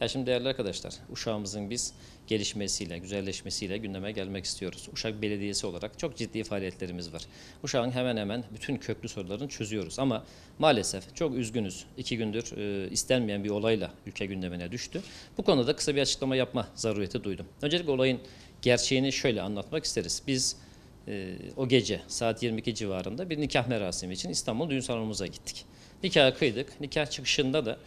Ya şimdi değerli arkadaşlar, Uşağımızın biz gelişmesiyle, güzelleşmesiyle gündeme gelmek istiyoruz. Uşak Belediyesi olarak çok ciddi faaliyetlerimiz var. Uşağın hemen hemen bütün köklü sorularını çözüyoruz ama maalesef çok üzgünüz. İki gündür e, istenmeyen bir olayla ülke gündemine düştü. Bu konuda kısa bir açıklama yapma zarureti duydum. Öncelikle olayın gerçeğini şöyle anlatmak isteriz. Biz e, o gece saat 22 civarında bir nikah merasimi için İstanbul Düğün Salonu'muza gittik nikahı kıydık. Nikah çıkışında da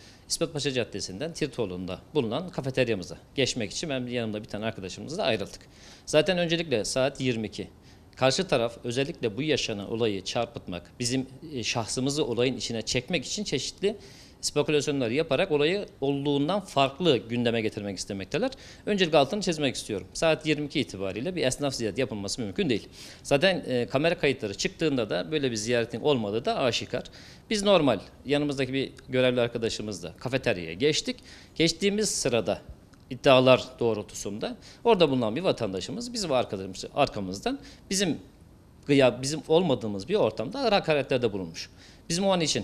Paşa Caddesi'nden Tirtoğlu'nda bulunan kafeteryamıza geçmek için ben yanımda bir tane arkadaşımızla ayrıldık. Zaten öncelikle saat 22. Karşı taraf özellikle bu yaşanan olayı çarpıtmak, bizim e, şahsımızı olayın içine çekmek için çeşitli spekülasyonlar yaparak olayı olduğundan farklı gündeme getirmek istemekteler. Öncelikle altını çizmek istiyorum. Saat 22 itibariyle bir esnaf ziyareti yapılması mümkün değil. Zaten e, kamera kayıtları çıktığında da böyle bir ziyaretin olmadığı da aşikar. Biz normal yanımızdaki bir görevli arkadaşımızla kafeteryaya geçtik. Geçtiğimiz sırada iddialar doğrultusunda orada bulunan bir vatandaşımız bizim arkadaşımız arkamızdan bizim gıya bizim olmadığımız bir ortamda hakaretlerde bulunmuş. Bizim o an için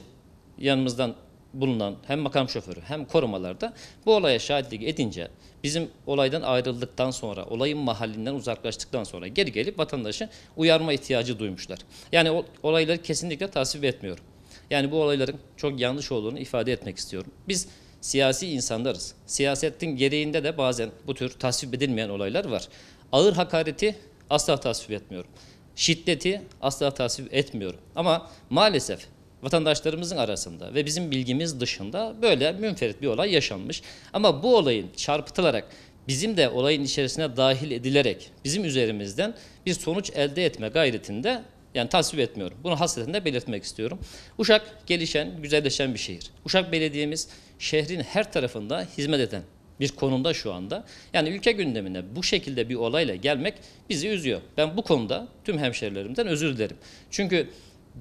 yanımızdan bulunan hem makam şoförü hem korumalarda bu olaya şahitlik edince bizim olaydan ayrıldıktan sonra olayın mahallinden uzaklaştıktan sonra geri gelip vatandaşı uyarma ihtiyacı duymuşlar. Yani olayları kesinlikle tasvip etmiyorum. Yani bu olayların çok yanlış olduğunu ifade etmek istiyorum. Biz siyasi insanlarız. Siyasetin gereğinde de bazen bu tür tasvip edilmeyen olaylar var. Ağır hakareti asla tasvip etmiyorum. Şiddeti asla tasvip etmiyorum. Ama maalesef vatandaşlarımızın arasında ve bizim bilgimiz dışında böyle münferit bir olay yaşanmış. Ama bu olayın çarpıtılarak bizim de olayın içerisine dahil edilerek bizim üzerimizden bir sonuç elde etme gayretinde yani tasvip etmiyorum. Bunu hasretinde belirtmek istiyorum. Uşak gelişen, güzelleşen bir şehir. Uşak Belediye'miz şehrin her tarafında hizmet eden bir konumda şu anda. Yani ülke gündemine bu şekilde bir olayla gelmek bizi üzüyor. Ben bu konuda tüm hemşerilerimden özür dilerim. Çünkü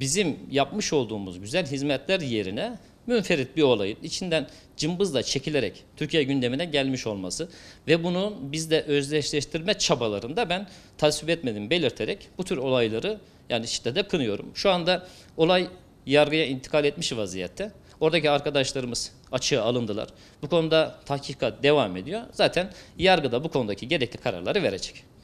bizim yapmış olduğumuz güzel hizmetler yerine münferit bir olayın içinden cımbızla çekilerek Türkiye gündemine gelmiş olması ve bunu bizde özdeşleştirme çabalarında ben tasvip etmedim belirterek bu tür olayları yani şiddete kınıyorum. Şu anda olay yargıya intikal etmiş vaziyette. Oradaki arkadaşlarımız açığa alındılar. Bu konuda tahkikat devam ediyor. Zaten yargıda bu konudaki gerekli kararları verecek.